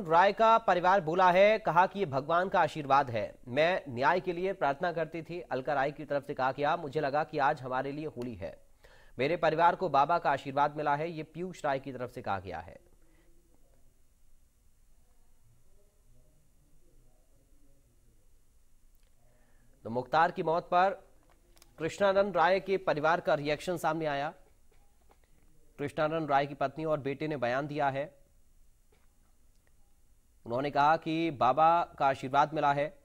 राय का परिवार बोला है कहा कि ये भगवान का आशीर्वाद है मैं न्याय के लिए प्रार्थना करती थी अलका राय की तरफ से कहा कि आप हाँ, मुझे लगा कि आज हमारे लिए होली है मेरे परिवार को बाबा का आशीर्वाद मिला है ये पीयूष राय की तरफ से कहा गया है तो मुख्तार की मौत पर कृष्णानंद राय के परिवार का रिएक्शन सामने आया कृष्णानंद राय की पत्नी और बेटे ने बयान दिया है उन्होंने कहा कि बाबा का आशीर्वाद मिला है